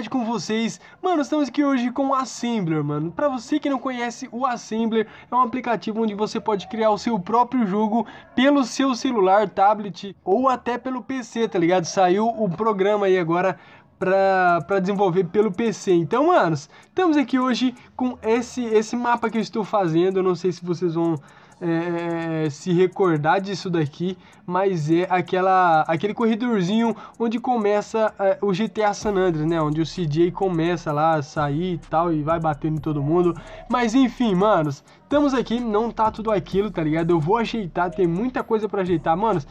novidade com vocês. Mano, estamos aqui hoje com o Assembler, mano. Pra você que não conhece, o Assembler é um aplicativo onde você pode criar o seu próprio jogo pelo seu celular, tablet ou até pelo PC, tá ligado? Saiu o programa aí agora para desenvolver pelo PC. Então, manos, estamos aqui hoje com esse, esse mapa que eu estou fazendo. Eu não sei se vocês vão é, se recordar disso daqui, mas é aquela, aquele corredorzinho onde começa é, o GTA San Andreas, né? Onde o CJ começa lá a sair e tal e vai batendo em todo mundo. Mas enfim, manos, estamos aqui, não tá tudo aquilo, tá ligado? Eu vou ajeitar, tem muita coisa para ajeitar, manos.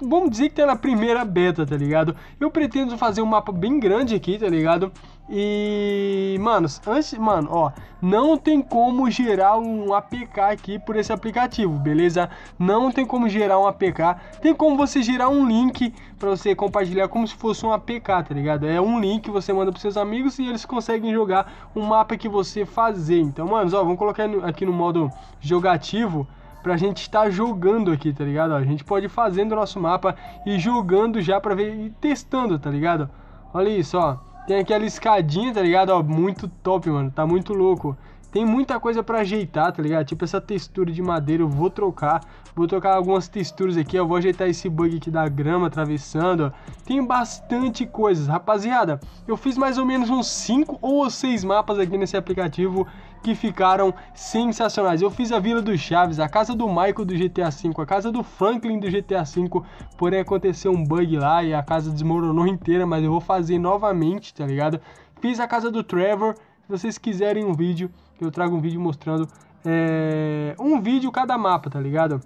Vamos dizer que tá na primeira beta, tá ligado? Eu pretendo fazer um mapa bem grande aqui, tá ligado? E mano, antes, mano, ó, não tem como gerar um APK aqui por esse aplicativo, beleza? Não tem como gerar um APK. Tem como você gerar um link para você compartilhar como se fosse um APK, tá ligado? É um link que você manda pros seus amigos e eles conseguem jogar um mapa que você fazer. Então, mano, ó, vamos colocar aqui no modo jogativo pra gente estar tá jogando aqui, tá ligado? a gente pode ir fazendo o nosso mapa e jogando já pra ver e testando, tá ligado? Olha isso, ó. Tem aquela escadinha, tá ligado? Ó, muito top, mano. Tá muito louco. Tem muita coisa para ajeitar, tá ligado? Tipo essa textura de madeira, eu vou trocar. Vou trocar algumas texturas aqui, eu vou ajeitar esse bug aqui da grama atravessando, ó. Tem bastante coisas, rapaziada. Eu fiz mais ou menos uns 5 ou 6 mapas aqui nesse aplicativo que ficaram sensacionais. Eu fiz a Vila do Chaves, a casa do Michael do GTA V, a casa do Franklin do GTA V, porém aconteceu um bug lá e a casa desmoronou inteira, mas eu vou fazer novamente, tá ligado? Fiz a casa do Trevor, se vocês quiserem um vídeo, eu trago um vídeo mostrando é, um vídeo cada mapa, tá ligado?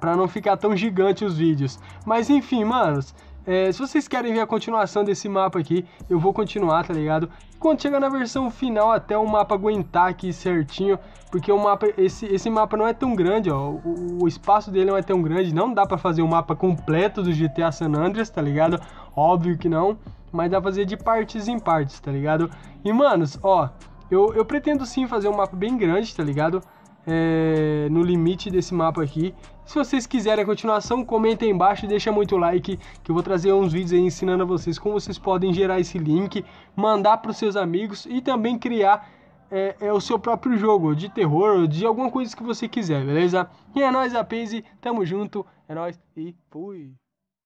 Pra não ficar tão gigante os vídeos. Mas enfim, manos, é, se vocês querem ver a continuação desse mapa aqui, eu vou continuar, tá ligado? Quando chegar na versão final, até o mapa aguentar aqui certinho, porque o mapa, esse, esse mapa não é tão grande, ó. O, o espaço dele não é tão grande, não dá pra fazer o um mapa completo do GTA San Andreas, tá ligado? Óbvio que não, mas dá pra fazer de partes em partes, tá ligado? E, manos, ó, eu, eu pretendo sim fazer um mapa bem grande, tá ligado? é, no limite desse mapa aqui. Se vocês quiserem a continuação, comentem embaixo, e deixa muito like, que eu vou trazer uns vídeos aí ensinando a vocês como vocês podem gerar esse link, mandar para os seus amigos e também criar é, é, o seu próprio jogo, de terror, ou de alguma coisa que você quiser, beleza? E é nóis, Apaze, tamo junto, é nóis e fui!